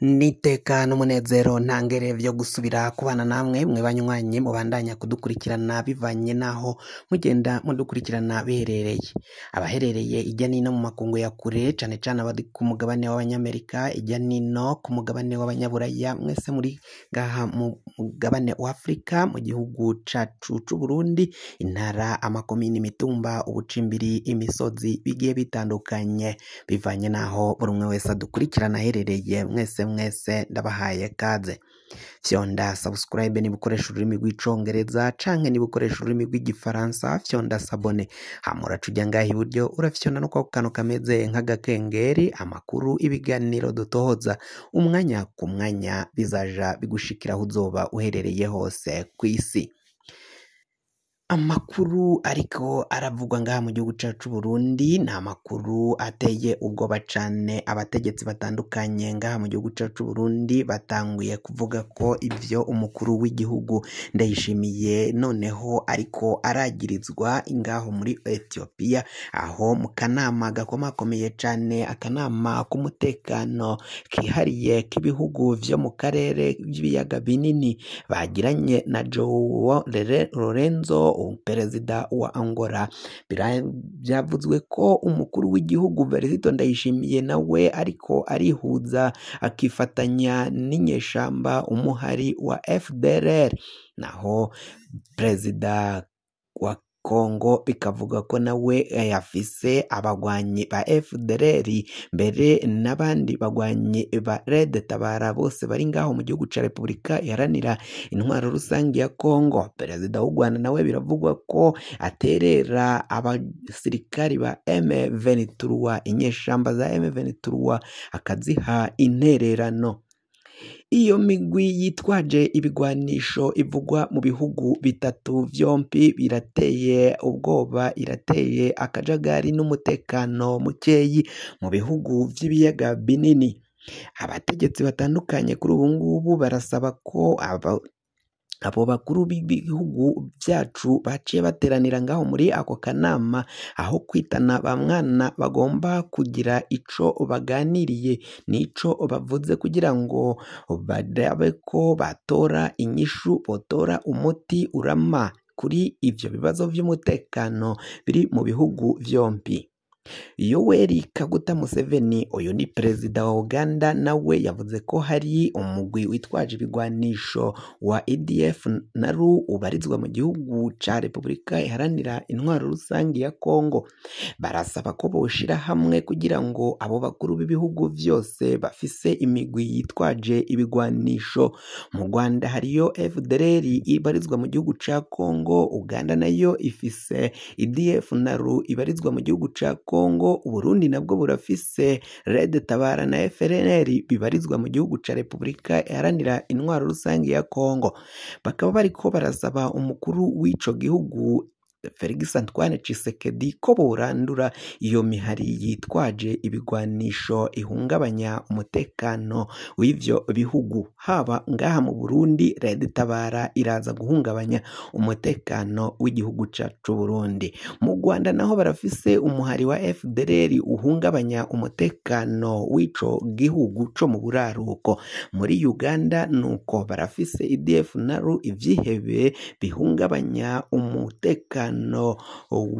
n'iteka n'umunezero ntangere byo gusubira kubana namwe mwe banywanyi mubandanya kudukurikirana bivanye n'aho mugenda mudukurikirana biherereye abaherereye ijya n'ino mu makungu ya kure cyane cyane abari ku mugabane w'abanyamerika ijya n'ino ku mugabane w'abanyaburaya mwese muri ngaha mu mugabane w'afurika mu gihugu cyacu cy'u Burundi intara amakomini imitumba ubucimbiri imisozi bigiye bitandukanye bivanye n'aho buri umwe wese adukurikirana aherereye mwese mwese ndabahaye ikaze fyonda sabusikarayibe niba ukoresha ururimi rw'icyongereza cyangwa niba ukoresha ururimi rw'igifaransa fyonda sabone hamura tujya ngaho iburyo urafyonda no kantu kameze nk'agakengeri amakuru ibiganiro dutohoza umwanya ku mwanya bizaja bigushikiraho uzoba uherereye hose ku isi Amakuru ariko aravugwa ngaha mu gihugu cyacu cy'u Burundi, ni amakuru ateye ubwoba cyane, abategetsi batandukanye ngaha mu gihugu cyacu cy'u Burundi batanguye kuvuga ko ibyo umukuru w'igihugu Ndayishimiye noneho ariko aragirizwa ingaho muri Ethiopia, aho mu kanama gakomakomeye cyane, akanama k'umutekano kihariye k'ibihugu byo mu karere by'ibiyaga binini bagiranye na João Lorenzo perezida wa angola byavuzwe ko umukuru w'igihugu verizito ndayishimiye nawe ariko arihuza akifatanya n'inyeshamba umuhari wa fdr naho perezida wa Congo bikavuga ko nawe eh, yafise abagwanyi ba FDLR mbere n'abandi bagwanyi ba Red Tabara bose bari ngaho mu gihugu ca Repubulika iharanira intwaro rusange ya Congo perezida w'u Rwanda nawe biravugwa ko aterera abasirikari ba M23 inyeshamba za M23 akaziha intererano iyo migwi yitwaje ibigwanisho ivugwa mu bihugu bitatu byombi birateye ubwoba irateye akajagari n'umutekano mukeyi mu bihugu by'ibiyaga binini abategetsi batandukanye kuri ubu ngubu barasaba ko abo bakuru b'ibihugu byacu baciye bateranira ngaho muri ako kanama aho kwitana ba mwana bagomba kugira ico baganiriye n'ico bavuze kugira ngo barabe ko batora inyishu botora umuti urama kuri ibyo bibazo by'umutekano biri mu bihugu byombi yoweri kaguta museveni uyu ni perezida wa uganda nawe yavuze ko hari umugwi witwaje ibigwanisho wa edf naru ubarizwa mu gihugu cya repubulika iharanira intwaro rusange ya kongo barasaba ko bawushyira hamwe kugira ngo abo bakuru b'ibihugu byose bafise imigwi yitwaje ibigwanisho mu rwanda hariyo fdr ibarizwa mu gihugu cya kongo uganda nayo ifise edf naru ibarizwa mu gihugu cya kongo Congo Uburundi nabwo burafise Red Tabara na FNL bibarizwa mu gihugu ca Repubulika iharanira intwaro rusange ya Congo bakaba bariko barasaba umukuru w'ico gihugu Ferguson Twanacisekedi ko burandura iyo mihari yitwaje ibigwanisho ihungabanya umutekano w'ibyo bihugu haba ngaha mu Burundi Leta itabara iraza guhungabanya umutekano w'igihugu cyacu Burundi mu Rwanda naho barafise umuhari wa FDLR uhungabanya umutekano w'ico gihugu co mu buraruko muri Uganda nuko barafise IDF naru ivyihebe bihungabanya umutekano umutekano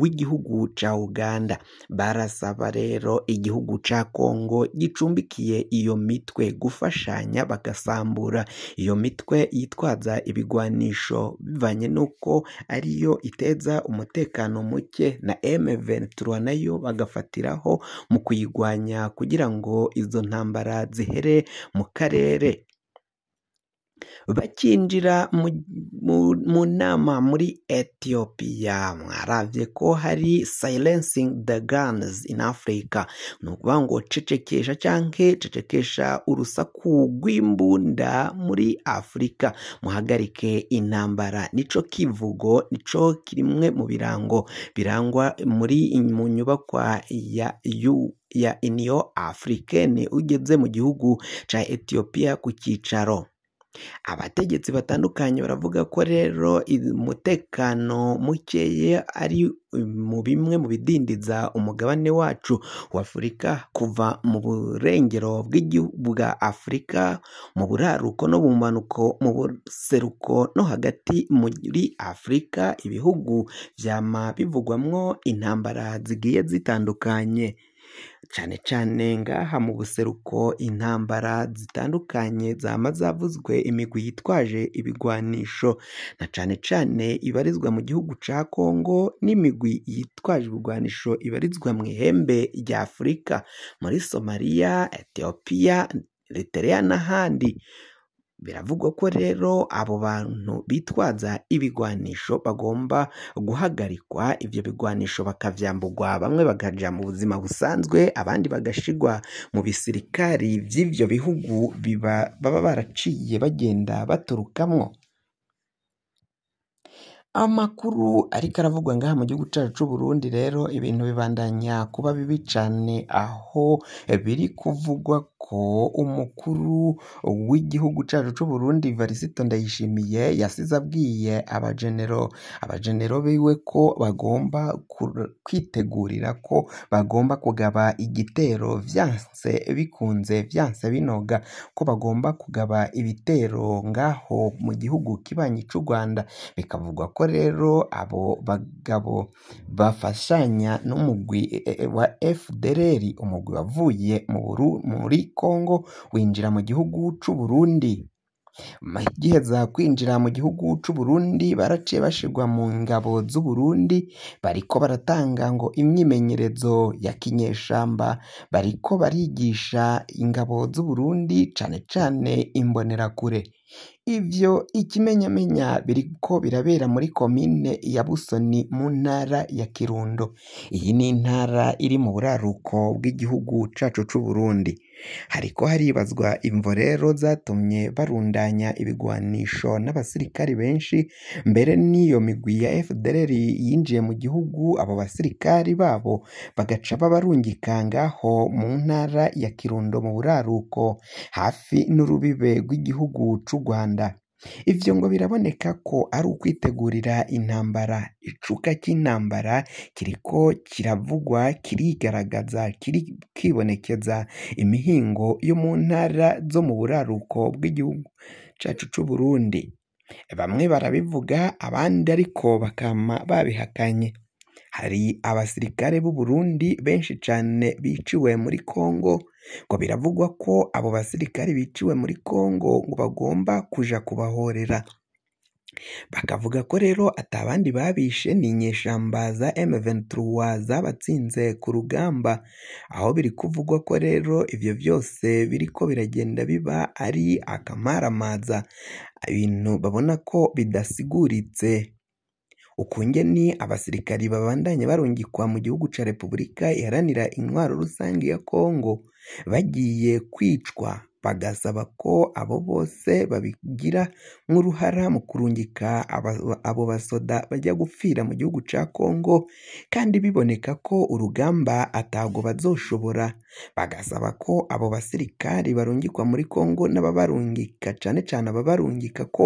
w'igihugu cya Uganda barasaba rero igihugu cya Kongo gicumbikiye iyo mitwe gufashanya bagasambura iyo mitwe yitwaza ibigwanisho bivanye n'uko ariyo iteza umutekano muke na M23 nayo bagafatiraho mu kuyigwanya kugira ngo izo ntambara zihere mu karere. bakinjira mu nama muri etiyopiya mwarabye ko hari silencing the guns in Africa ni ukuvuga ngo cecekesha cyangwa cecekesha urusaku rw'imbunda muri afurika muhagarike intambara nico kivugo nico kimwe mu birango birangwa muri mu nyubakwa ya yu ya iniyo afurikeni ugeze mu gihugu cya etiyopiya ku cyicaro Abategetsi batandukanye baravuga ko rero umutekano mukeye ari mu bimwe mu bidindiza umugabane wacu wa Afurika kuva mu burengero bwa Afurika, mu buraruko no mu mpanuko, mu buseruko no hagati muri Afurika, ibihugu byama bivugwamo intambara zigiye zitandukanye. cane cane ngaha mu buseruko intambara zitandukanye zama zavuzwe imigwi yitwaje ibigwanisho na cane cane ibarizwa mu gihugu ca Congo n'imigwi yitwaje ibigwanisho ibarizwa ihembe rya Afurika muri Somaliya, Ethiopia, Eritrea n'ahandi Biravugwa ko rero abo bantu bitwaza ibigwanisho bagomba guhagarikwa ibyo bigwanisho bakabyambugwa bamwe bakaja mu buzima busanzwe abandi bagashigwa mu bisirikari by'ibyo bihugu baba baraciye bagenda baturukamo. amakuru ariko aravugwa ngaha mu gihugu cyacu cy'u Burundi rero ibintu bibandanya kuba bibi cyane aho biri kuvugwa ko umukuru w'igihugu cyacu cy'u Burundi Varisito Ndayishimiye yasize abwiye abajenero abajenero biwe ko bagomba kwitegurira ko bagomba kugaba igitero byanse bikunze byanse binoga ko bagomba kugaba ibitero ngaho mu gihugu kibanyi cy'u Rwanda bikavugwa ko rero abo bagabo bafashanya n'umugwi e, e, e, wa FDLR, umugwi wavuye muri Congo winjira mu gihugu cy'u Burundi. Bagiheza kwinjira mu gihugu cy'u Burundi baraciye bashirwa mu ngabo z'u Burundi, bariko baratanga ngo imyimenyerezo ya kinyeshamba, bariko barigisha ingabo z'u Burundi cane cane imbonerakure. Ivyo ikimenyamenya biriko birabera muri komine ya Busoni mu ntara ya Kirundo. Iyi ni intara iri mu buraruko bw'igihugu cacu c'u Burundi. hariko haribazwa imvo rero zatumye barundanya ibigwanisho n’abasirikari benshi mbere n'iyo migwi ya FDLR yinjiye mu gihugu abo basirikari babo bagaca babarungikangaho mu ntara ya Kirundo mu buraruko hafi n'urubibe rw'igihugu cy'u Rwanda Ibyo ngo biraboneka ko ari ukwitegurira intambara. icuka cy'intambara kiriko kiravugwa, kirigaragaza, kiribonekeza imihingo yo mu ntara zo mu buraruko bw'igihugu cacu c'Uburundi. Bamwe barabivuga, abandi ariko bakama babihakanye. hari abasirikare b'u Burundi benshi cane biciwe muri Kongo ngo biravugwa ko abo basirikare biciwe muri Kongo ngo bagomba kuja kubahorera bakavuga ko rero atabandi babishe ni inyeshamba za M23 zabatsinze ku rugamba aho biri kuvugwa ko rero ibyo byose biri ko biragenda biba ari akamaramaza ibintu babona ko bidasiguritse ukungeni abasirikari babandanya barungikwa mu gihugu ca Repubulika iharanira intwaro rusange ya Kongo bagiye kwicwa bagasaba ko abo bose babigira nk'uruhara mu kurungika abo basoda bajya gupfira mu gihugu cya Kongo kandi biboneka ko urugamba atago bazoshobora bagasaba ko abo basirikari barungikwa muri Kongo n'ababarungika cane cane ababarungika ko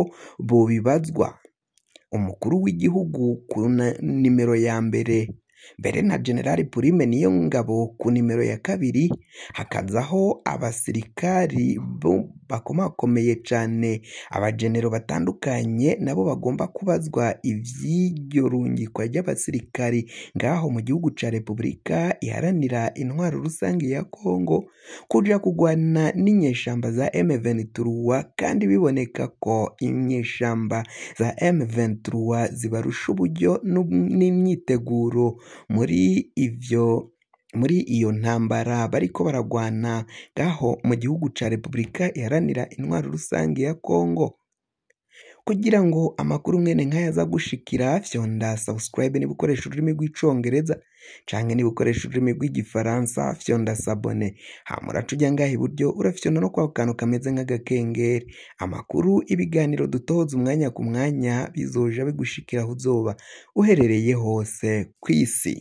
bobibazwa umukuru w'igihugu ku nimero ya mbere mbere na generali Purime ngabo ku nimero ya kabiri hakazaho abasirikari bakomakomeye cyane abajenero batandukanye nabo bagomba kubazwa iby'iryo rungikwa ry'abasirikari ngaho mu gihugu cya repubulika iharanira intwaro rusange ya kongo kuja kugwana n’inyeshyamba za m kandi biboneka ko inyeshyamba za m zibarusha uburyo n'imyiteguro muri ivyo muri iyo ntambara bariko baragwana ngaho mu gihugu ca Repubulika iharanira intwaro rusange ya Kongo kugira ngo amakuru mwene nk'aya aza gushikira fyonda subscribe niba ukoresha ururimi rw'icongereza canke niba ukoresha ururimi rw'igifaransa fyonda sabone hama uraca ujya ngaha iburyo urafyonda no kwako kantu kameze nk'agakengeri amakuru ibiganiro dutohoza umwanya ku mwanya bizoja bigushikira aho uzoba uherereye hose kw'isi